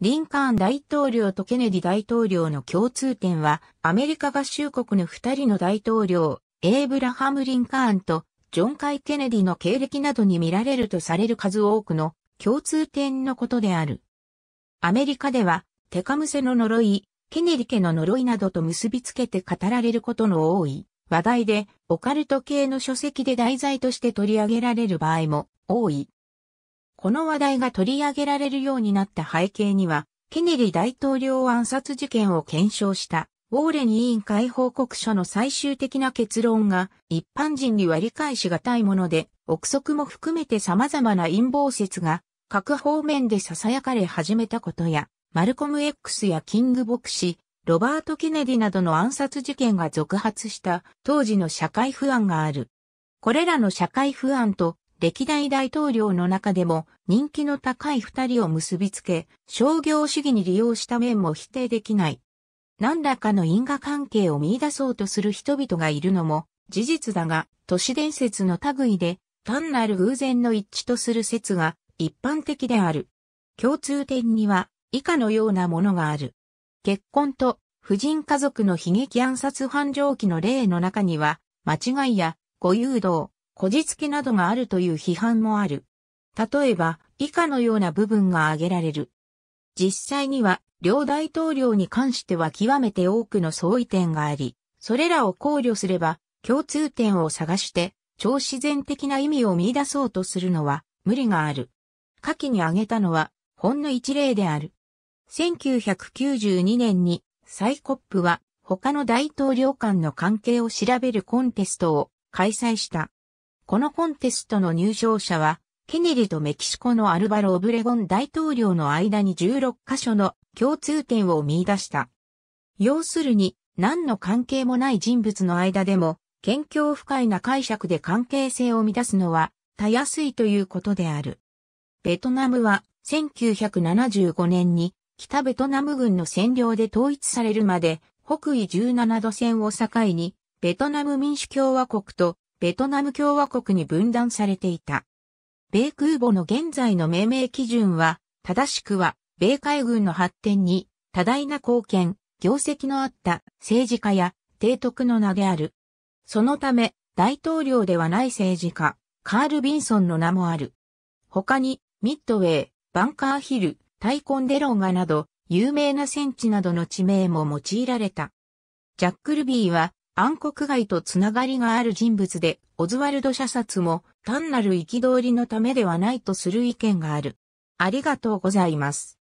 リンカーン大統領とケネディ大統領の共通点は、アメリカ合衆国の二人の大統領、エイブラハム・リンカーンとジョン・カイ・ケネディの経歴などに見られるとされる数多くの共通点のことである。アメリカでは、テカムセの呪い、ケネディ家の呪いなどと結びつけて語られることの多い話題で、オカルト系の書籍で題材として取り上げられる場合も多い。この話題が取り上げられるようになった背景には、ケネディ大統領暗殺事件を検証したウォーレン委員会報告書の最終的な結論が一般人には理解しがたいもので、憶測も含めて様々な陰謀説が各方面で囁かれ始めたことや、マルコム X やキング牧師、ロバート・ケネディなどの暗殺事件が続発した当時の社会不安がある。これらの社会不安と歴代大統領の中でも人気の高い二人を結びつけ、商業主義に利用した面も否定できない。何らかの因果関係を見出そうとする人々がいるのも事実だが、都市伝説の類で単なる偶然の一致とする説が一般的である。共通点には以下のようなものがある。結婚と婦人家族の悲劇暗殺犯情記の例の中には、間違いや誤誘導、こじつけなどがあるという批判もある。例えば、以下のような部分が挙げられる。実際には、両大統領に関しては極めて多くの相違点があり、それらを考慮すれば、共通点を探して、超自然的な意味を見出そうとするのは、無理がある。下記に挙げたのは、ほんの一例である。1992年に、サイコップは、他の大統領間の関係を調べるコンテストを開催した。このコンテストの入賞者は、ケネディとメキシコのアルバロ・オブレゴン大統領の間に16カ所の共通点を見出した。要するに、何の関係もない人物の間でも、謙虚不快な解釈で関係性を乱すのは、たやすいということである。ベトナムは、1975年に、北ベトナム軍の占領で統一されるまで、北緯17度線を境に、ベトナム民主共和国とベトナム共和国に分断されていた。米空母の現在の命名基準は、正しくは、米海軍の発展に多大な貢献、業績のあった政治家や提督の名である。そのため、大統領ではない政治家、カール・ビンソンの名もある。他に、ミッドウェー、バンカーヒル、タイコンデロンガなど、有名な戦地などの地名も用いられた。ジャック・ルビーは、暗黒街とつながりがある人物で、オズワルド射殺も単なる憤りのためではないとする意見がある。ありがとうございます。